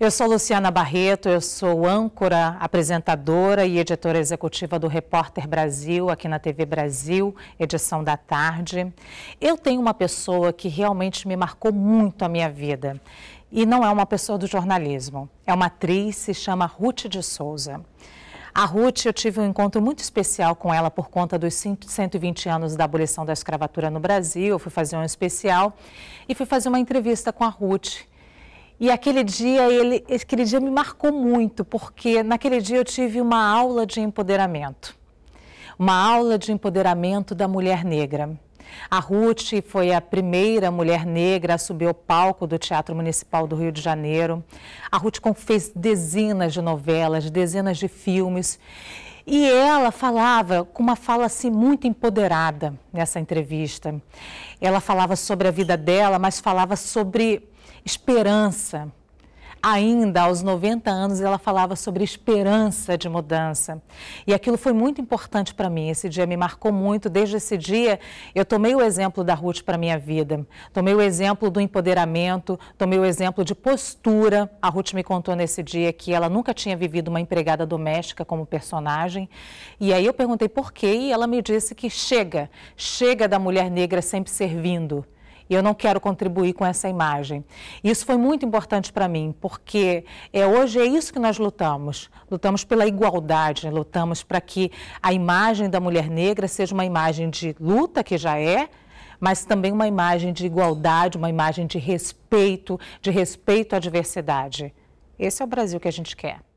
Eu sou Luciana Barreto, eu sou âncora, apresentadora e editora executiva do Repórter Brasil, aqui na TV Brasil, edição da tarde. Eu tenho uma pessoa que realmente me marcou muito a minha vida. E não é uma pessoa do jornalismo, é uma atriz, se chama Ruth de Souza. A Ruth, eu tive um encontro muito especial com ela por conta dos 120 anos da abolição da escravatura no Brasil. Eu fui fazer um especial e fui fazer uma entrevista com a Ruth. E aquele dia, ele, aquele dia me marcou muito, porque naquele dia eu tive uma aula de empoderamento. Uma aula de empoderamento da mulher negra. A Ruth foi a primeira mulher negra a subir ao palco do Teatro Municipal do Rio de Janeiro. A Ruth fez dezenas de novelas, dezenas de filmes. E ela falava com uma fala assim muito empoderada nessa entrevista. Ela falava sobre a vida dela, mas falava sobre esperança, Ainda aos 90 anos, ela falava sobre esperança de mudança. E aquilo foi muito importante para mim. Esse dia me marcou muito. Desde esse dia, eu tomei o exemplo da Ruth para minha vida. Tomei o exemplo do empoderamento, tomei o exemplo de postura. A Ruth me contou nesse dia que ela nunca tinha vivido uma empregada doméstica como personagem. E aí eu perguntei por quê e ela me disse que chega, chega da mulher negra sempre servindo e eu não quero contribuir com essa imagem. Isso foi muito importante para mim, porque é, hoje é isso que nós lutamos. Lutamos pela igualdade, né? lutamos para que a imagem da mulher negra seja uma imagem de luta, que já é, mas também uma imagem de igualdade, uma imagem de respeito, de respeito à diversidade. Esse é o Brasil que a gente quer.